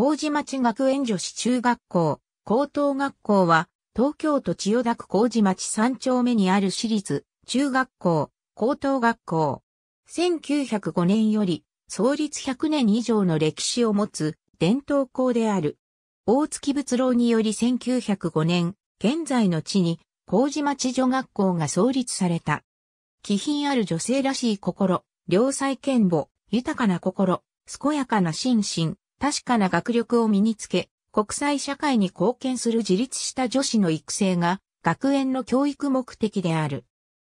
麹町学園女子中学校、高等学校は、東京都千代田区麹町3丁目にある私立、中学校、高等学校。1905年より、創立100年以上の歴史を持つ、伝統校である。大月仏郎により1905年、現在の地に、麹町女学校が創立された。気品ある女性らしい心、良妻賢母、豊かな心、健やかな心身、確かな学力を身につけ、国際社会に貢献する自立した女子の育成が、学園の教育目的である。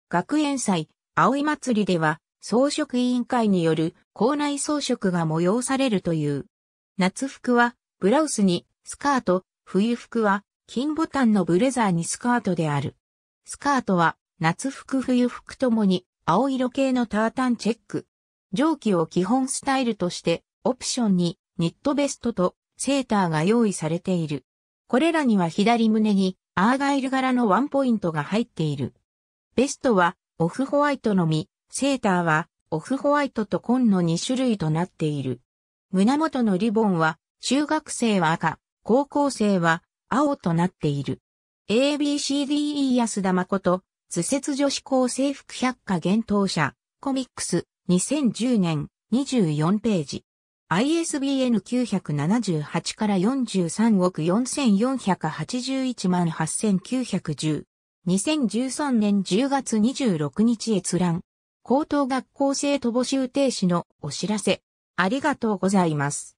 学園祭、葵祭りでは、装飾委員会による校内装飾が催されるという。夏服は、ブラウスにスカート、冬服は、金ボタンのブレザーにスカートである。スカートは、夏服冬服ともに、青色系のタータンチェック。上記を基本スタイルとして、オプションにニットベストとセーターが用意されている。これらには左胸にアーガイル柄のワンポイントが入っている。ベストはオフホワイトのみ、セーターはオフホワイトと紺の2種類となっている。胸元のリボンは中学生は赤、高校生は青となっている。ABCDE 安田誠、図説女子高制服百科厳冬者、コミックス、2010年、24ページ。ISBN 978から43億4481万8910。2013年10月26日閲覧。高等学校生徒募集停止のお知らせ。ありがとうございます。